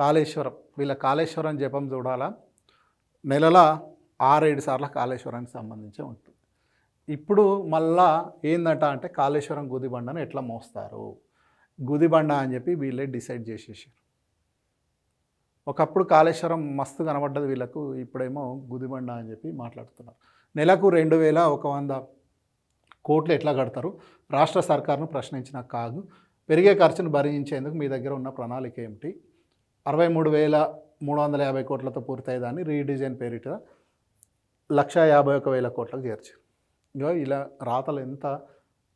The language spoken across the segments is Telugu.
కాళేశ్వరం వీళ్ళ కాళేశ్వరం జపం చూడాలా నెలల ఆరేడు సార్ల కాళేశ్వరానికి సంబంధించి ఉంటుంది ఇప్పుడు మళ్ళా ఏందట అంటే కాళేశ్వరం గుదిబండను ఎట్లా మోస్తారు గుదిబండ అని చెప్పి వీళ్ళే డిసైడ్ చేసేసారు ఒకప్పుడు కాళేశ్వరం మస్తు కనబడ్డది వీళ్ళకు ఇప్పుడేమో గుదిబండ అని చెప్పి మాట్లాడుతున్నారు నెలకు రెండు వేల ఒక వంద కోట్లు ఎట్లా కడతారు రాష్ట్ర సర్కార్ను ప్రశ్నించిన కాదు పెరిగే ఖర్చును భరించేందుకు మీ దగ్గర ఉన్న ప్రణాళిక ఏమిటి అరవై మూడు వేల మూడు వందల యాభై కోట్లతో పూర్తయ్యేదాన్ని రీడిజైన్ పేరిట లక్ష యాభై ఒక వేల కోట్లకు చేర్చి ఇగో ఇలా రాతలు ఎంత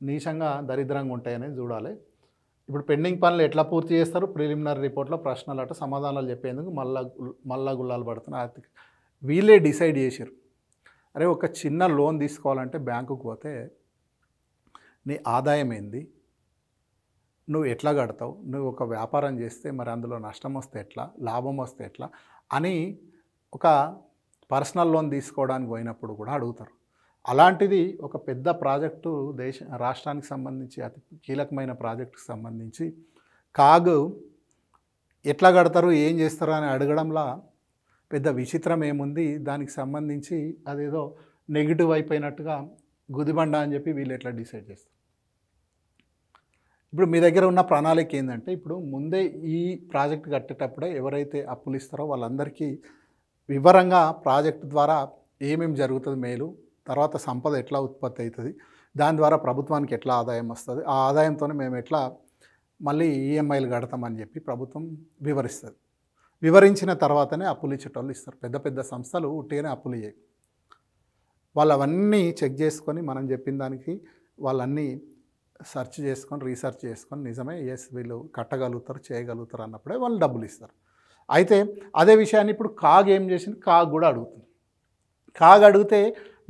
నీచంగా దరిద్రంగా ఉంటాయనేది చూడాలి ఇప్పుడు పెండింగ్ పనులు ఎట్లా పూర్తి చేస్తారు ప్రిలిమినరీ రిపోర్ట్లో ప్రశ్నలు అట సమాధానాలు చెప్పేందుకు మళ్ళా మళ్ళా గుళ్ళాలు పడుతున్న ఆర్థిక వీళ్ళే డిసైడ్ చేశారు అరే ఒక చిన్న లోన్ తీసుకోవాలంటే బ్యాంకుకు పోతే నీ ఆదాయం ఏంది నువ్వు ఎట్లా కడతావు నువ్వు ఒక వ్యాపారం చేస్తే మరి అందులో నష్టం వస్తే ఎట్లా లాభం వస్తే ఎట్లా అని ఒక పర్సనల్ లోన్ తీసుకోవడానికి పోయినప్పుడు కూడా అడుగుతారు అలాంటిది ఒక పెద్ద ప్రాజెక్టు దేశ రాష్ట్రానికి సంబంధించి అతి కీలకమైన ప్రాజెక్టుకి సంబంధించి కాగు ఎట్లా కడతారు ఏం చేస్తారు అని అడగడంలా పెద్ద విచిత్రం ఏముంది దానికి సంబంధించి అదేదో నెగిటివ్ అయిపోయినట్టుగా గుదిబండ అని చెప్పి వీళ్ళు ఎట్లా డిసైడ్ చేస్తారు ఇప్పుడు మీ దగ్గర ఉన్న ప్రణాళిక ఏంటంటే ఇప్పుడు ముందే ఈ ప్రాజెక్ట్ కట్టేటప్పుడే ఎవరైతే అప్పులు ఇస్తారో వాళ్ళందరికీ వివరంగా ప్రాజెక్ట్ ద్వారా ఏమేమి జరుగుతుంది మేలు తర్వాత సంపద ఎట్లా ఉత్పత్తి అవుతుంది దాని ద్వారా ప్రభుత్వానికి ఎట్లా ఆదాయం వస్తుంది ఆ ఆదాయంతోనే మేము ఎట్లా మళ్ళీ ఈఎంఐలు కడతామని చెప్పి ప్రభుత్వం వివరిస్తుంది వివరించిన తర్వాతనే అప్పులు ఇచ్చేటోళ్ళు ఇస్తారు పెద్ద పెద్ద సంస్థలు ఉట్టిగానే అప్పులు ఇవ్వవు వాళ్ళు అవన్నీ చెక్ చేసుకొని మనం చెప్పిన దానికి వాళ్ళన్నీ సెర్చ్ చేసుకొని రీసెర్చ్ చేసుకొని నిజమే ఎస్ వీళ్ళు కట్టగలుగుతారు చేయగలుగుతారు అన్నప్పుడే వాళ్ళు డబ్బులు ఇస్తారు అయితే అదే విషయాన్ని ఇప్పుడు కాగ్ ఏం చేసింది కాగ్ కూడా అడుగుతుంది కాగ్ అడిగితే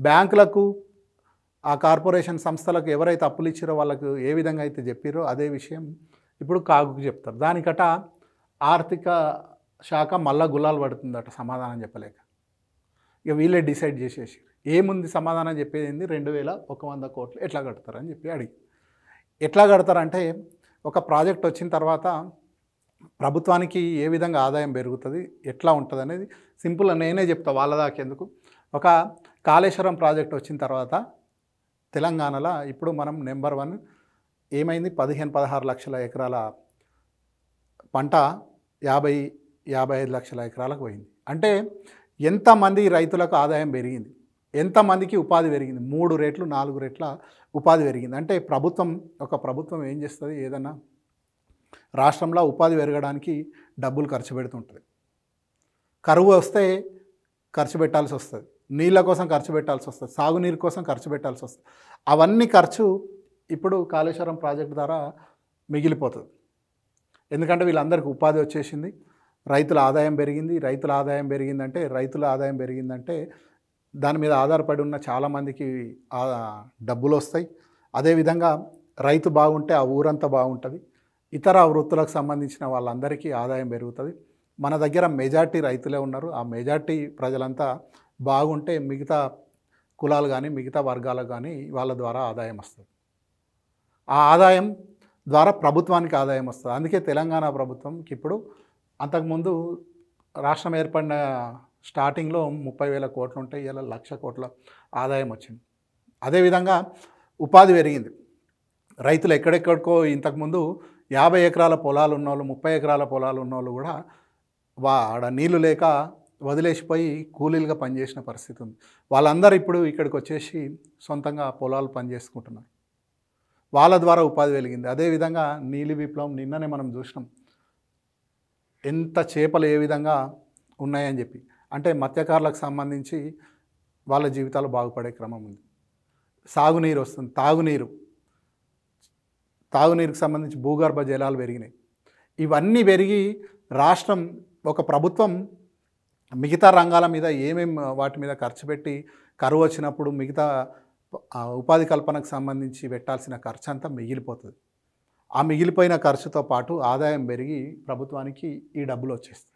బ్యాంకులకు ఆ కార్పొరేషన్ సంస్థలకు ఎవరైతే అప్పులు ఇచ్చారో వాళ్ళకు ఏ విధంగా అయితే చెప్పారో అదే విషయం ఇప్పుడు కాగుకు చెప్తారు దానికట ఆర్థిక శాఖ మళ్ళా గులాలు పడుతుందట సమాధానం చెప్పలేక ఇక వీళ్ళే డిసైడ్ చేసేసి ఏముంది సమాధానం చెప్పేది రెండు వేల ఒక వంద కోట్లు ఎట్లా కడతారని చెప్పి అడిగి ఎట్లా కడతారంటే ఒక ప్రాజెక్ట్ వచ్చిన తర్వాత ప్రభుత్వానికి ఏ విధంగా ఆదాయం పెరుగుతుంది ఎట్లా ఉంటుంది అనేది సింపుల్ నేనే చెప్తా వాళ్ళ దాకెందుకు ఒక కాళేశ్వరం ప్రాజెక్ట్ వచ్చిన తర్వాత తెలంగాణలో ఇప్పుడు మనం నెంబర్ వన్ ఏమైంది పదిహేను పదహారు లక్షల ఎకరాల పంట యాభై యాభై ఐదు లక్షల ఎకరాలకు పోయింది అంటే ఎంతమంది రైతులకు ఆదాయం పెరిగింది ఎంతమందికి ఉపాధి పెరిగింది మూడు రేట్లు నాలుగు రేట్ల ఉపాధి పెరిగింది అంటే ప్రభుత్వం ఒక ప్రభుత్వం ఏం చేస్తుంది ఏదన్నా రాష్ట్రంలో ఉపాధి పెరగడానికి డబ్బులు ఖర్చు పెడుతుంటుంది కరువు వస్తే ఖర్చు పెట్టాల్సి వస్తుంది నీళ్ళ కోసం ఖర్చు పెట్టాల్సి వస్తుంది సాగునీరు కోసం ఖర్చు పెట్టాల్సి వస్తుంది అవన్నీ ఖర్చు ఇప్పుడు కాళేశ్వరం ప్రాజెక్ట్ ద్వారా మిగిలిపోతుంది ఎందుకంటే వీళ్ళందరికీ ఉపాధి వచ్చేసింది రైతుల ఆదాయం పెరిగింది రైతుల ఆదాయం పెరిగిందంటే రైతుల ఆదాయం పెరిగిందంటే దాని మీద ఆధారపడి ఉన్న చాలామందికి డబ్బులు వస్తాయి అదేవిధంగా రైతు బాగుంటే ఆ ఊరంతా బాగుంటుంది ఇతర వృత్తులకు సంబంధించిన వాళ్ళందరికీ ఆదాయం పెరుగుతుంది మన దగ్గర మెజార్టీ రైతులే ఉన్నారు ఆ మెజార్టీ ప్రజలంతా బాగుంటే మిగతా కులాలు కానీ మిగతా వర్గాలు కానీ వాళ్ళ ద్వారా ఆదాయం వస్తుంది ఆ ఆదాయం ద్వారా ప్రభుత్వానికి ఆదాయం వస్తుంది అందుకే తెలంగాణ ప్రభుత్వంకి ఇప్పుడు అంతకుముందు రాష్ట్రం ఏర్పడిన స్టార్టింగ్లో ముప్పై వేల కోట్లు ఉంటాయి ఇలా లక్ష కోట్ల ఆదాయం వచ్చింది అదేవిధంగా ఉపాధి పెరిగింది రైతులు ఎక్కడెక్కడికో ఇంతకుముందు యాభై ఎకరాల పొలాలు ఉన్నోళ్ళు ముప్పై ఎకరాల పొలాలు ఉన్నోళ్ళు కూడా వా ఆడ నీళ్లు లేక వదిలేసిపోయి కూలీలుగా పనిచేసిన పరిస్థితి ఉంది వాళ్ళందరూ ఇప్పుడు ఇక్కడికి వచ్చేసి సొంతంగా పొలాలు పనిచేసుకుంటున్నారు వాళ్ళ ద్వారా ఉపాధి వెలిగింది అదేవిధంగా నీలి విప్లవం నిన్ననే మనం చూసినాం ఎంత చేపలు ఏ విధంగా ఉన్నాయని చెప్పి అంటే మత్స్యకారులకు సంబంధించి వాళ్ళ జీవితాలు బాగుపడే క్రమం ఉంది సాగునీరు వస్తుంది తాగునీరు తాగునీరుకు సంబంధించి భూగర్భ జలాలు పెరిగినాయి ఇవన్నీ పెరిగి రాష్ట్రం ఒక ప్రభుత్వం మిగతా రంగాల మీద ఏమేమి వాటి మీద ఖర్చు పెట్టి కరువు వచ్చినప్పుడు మిగతా ఉపాధి కల్పనకు సంబంధించి పెట్టాల్సిన ఖర్చు అంతా మిగిలిపోతుంది ఆ మిగిలిపోయిన ఖర్చుతో పాటు ఆదాయం పెరిగి ప్రభుత్వానికి ఈ డబ్బులు వచ్చేస్తుంది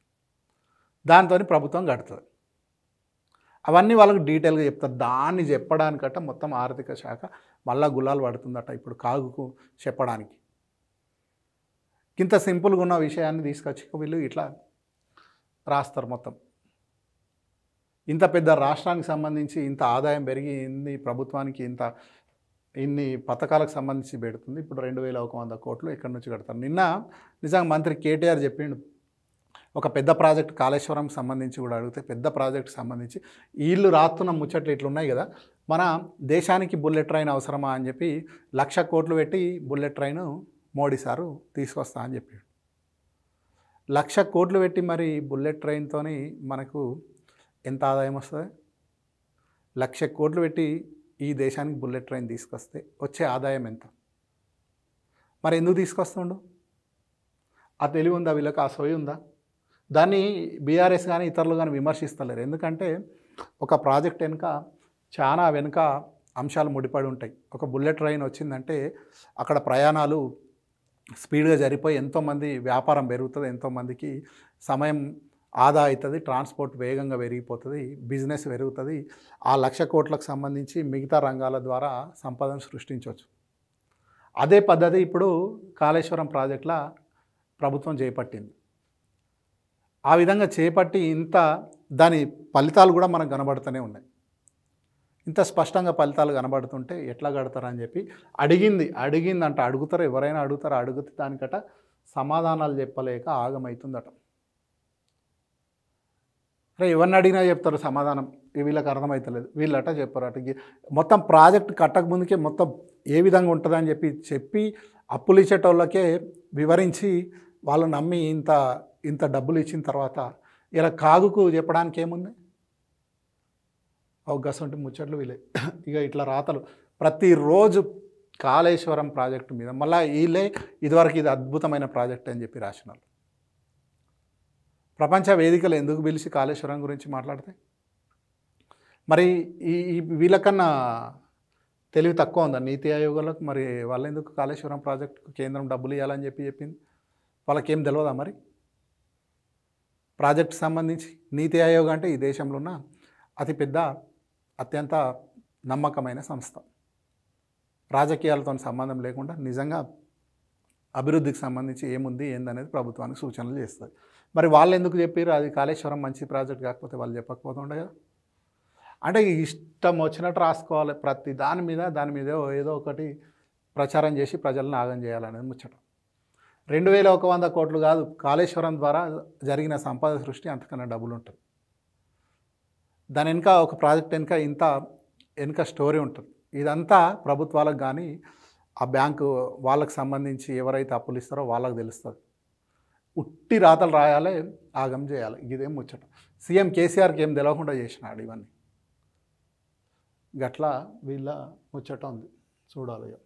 దాంతో ప్రభుత్వం కడుతుంది అవన్నీ వాళ్ళకి డీటెయిల్గా చెప్తారు దాన్ని చెప్పడానికట మొత్తం ఆర్థిక శాఖ మళ్ళా గులాలు పడుతుందట ఇప్పుడు కాగుకు చెప్పడానికి ఇంత సింపుల్గా ఉన్న విషయాన్ని తీసుకొచ్చి వీళ్ళు ఇట్లా రాస్తారు మొత్తం ఇంత పెద్ద రాష్ట్రానికి సంబంధించి ఇంత ఆదాయం పెరిగి ఇన్ని ప్రభుత్వానికి ఇంత ఇన్ని పథకాలకు సంబంధించి పెడుతుంది ఇప్పుడు రెండు వేల ఒక వంద కోట్లు ఇక్కడి నుంచి కడతారు నిన్న నిజంగా మంత్రి కేటీఆర్ చెప్పిండు ఒక పెద్ద ప్రాజెక్ట్ కాళేశ్వరంకి సంబంధించి కూడా అడిగితే పెద్ద ప్రాజెక్ట్ సంబంధించి ఇల్లు రాస్తున్న ముచ్చట్లు ఇట్లున్నాయి కదా మన దేశానికి బుల్లెట్ ట్రైన్ అవసరమా అని చెప్పి లక్ష కోట్లు పెట్టి బుల్లెట్ ట్రైన్ మోడీ సారు తీసుకొస్తా అని చెప్పాడు లక్ష కోట్లు పెట్టి మరి బుల్లెట్ ట్రైన్తో మనకు ఎంత ఆదాయం వస్తుంది లక్ష కోట్లు పెట్టి ఈ దేశానికి బుల్లెట్ ట్రైన్ తీసుకొస్తే వచ్చే ఆదాయం ఎంత మరి ఎందుకు తీసుకొస్తుండు ఆ తెలివి ఉందా వీళ్ళకి ఆ సోయి ఉందా దాన్ని బీఆర్ఎస్ కానీ ఇతరులు కానీ విమర్శిస్తలేరు ఎందుకంటే ఒక ప్రాజెక్ట్ వెనుక చాలా వెనుక అంశాలు ముడిపడి ఉంటాయి ఒక బుల్లెట్ ట్రైన్ వచ్చిందంటే అక్కడ ప్రయాణాలు స్పీడ్గా జరిపోయి ఎంతోమంది వ్యాపారం పెరుగుతుంది ఎంతోమందికి సమయం ఆదా అవుతుంది ట్రాన్స్పోర్ట్ వేగంగా పెరిగిపోతుంది బిజినెస్ పెరుగుతుంది ఆ లక్ష కోట్లకు సంబంధించి మిగతా రంగాల ద్వారా సంపదను సృష్టించవచ్చు అదే పద్ధతి ఇప్పుడు కాళేశ్వరం ప్రాజెక్టులా ప్రభుత్వం చేపట్టింది ఆ విధంగా చేపట్టి ఇంత దాని ఫలితాలు కూడా మనకు కనబడుతూనే ఉన్నాయి ఇంత స్పష్టంగా ఫలితాలు కనబడుతుంటే ఎట్లా కడతారా అని చెప్పి అడిగింది అడిగింది అంట అడుగుతారు ఎవరైనా అడుగుతారో అడుగుతే దానికట సమాధానాలు చెప్పలేక ఆగమవుతుందట అరే ఎవరిని అడిగినా చెప్తారు సమాధానం వీళ్ళకి అర్థమవుతలేదు వీళ్ళట చెప్పారు అటు మొత్తం ప్రాజెక్ట్ కట్టకముందుకే మొత్తం ఏ విధంగా ఉంటుందని చెప్పి చెప్పి అప్పులు ఇచ్చేటోళ్ళకే వివరించి వాళ్ళు నమ్మి ఇంత ఇంత డబ్బులు ఇచ్చిన తర్వాత ఇలా కాగుకు చెప్పడానికి ఏముంది అవకాశం అంటే ముచ్చట్లు వీలే ఇక ఇట్లా రాతలు ప్రతిరోజు కాళేశ్వరం ప్రాజెక్టు మీద మళ్ళీ వీళ్ళే ఇదివరకు ఇది అద్భుతమైన ప్రాజెక్ట్ అని చెప్పి రాసిన ప్రపంచ వేదికలు ఎందుకు పిలిచి కాళేశ్వరం గురించి మాట్లాడితే మరి ఈ వీళ్ళకన్నా తెలివి తక్కువ ఉందా నీతి ఆయోగాలకు మరి వాళ్ళు ఎందుకు కాళేశ్వరం ప్రాజెక్టుకు కేంద్రం డబ్బులు ఇవ్వాలని చెప్పి చెప్పింది వాళ్ళకేం తెలియదా మరి ప్రాజెక్ట్ సంబంధించి నీతి ఆయోగ్ అంటే ఈ దేశంలో ఉన్న అతిపెద్ద అత్యంత నమ్మకమైన సంస్థ రాజకీయాలతో సంబంధం లేకుండా నిజంగా అభివృద్ధికి సంబంధించి ఏముంది ఏందనేది ప్రభుత్వానికి సూచనలు చేస్తుంది మరి వాళ్ళు ఎందుకు చెప్పారు అది కాళేశ్వరం మంచి ప్రాజెక్ట్ కాకపోతే వాళ్ళు చెప్పకపోతుండే కదా అంటే ఇష్టం వచ్చినట్టు రాసుకోవాలి ప్రతి దాని మీద దాని మీద ఏదో ఒకటి ప్రచారం చేసి ప్రజలను ఆగం చేయాలనేది ముచ్చటం రెండు వేల ఒక వంద కోట్లు కాదు కాళేశ్వరం ద్వారా జరిగిన సంపద సృష్టి అంతకన్నా డబ్బులు ఉంటుంది దాని వెనుక ఒక ప్రాజెక్ట్ వెనుక ఇంత వెనుక స్టోరీ ఉంటుంది ఇదంతా ప్రభుత్వాలకు కానీ ఆ బ్యాంకు వాళ్ళకు సంబంధించి ఎవరైతే అప్పులు ఇస్తారో వాళ్ళకి తెలుస్తుంది ఉట్టి రాతలు రాయాలి ఆగం చేయాలి ఇదేం ముచ్చట సీఎం కేసీఆర్కి ఏం తెలవకుండా చేసినాడు ఇవన్నీ గట్లా వీళ్ళ ముచ్చట ఉంది చూడాలి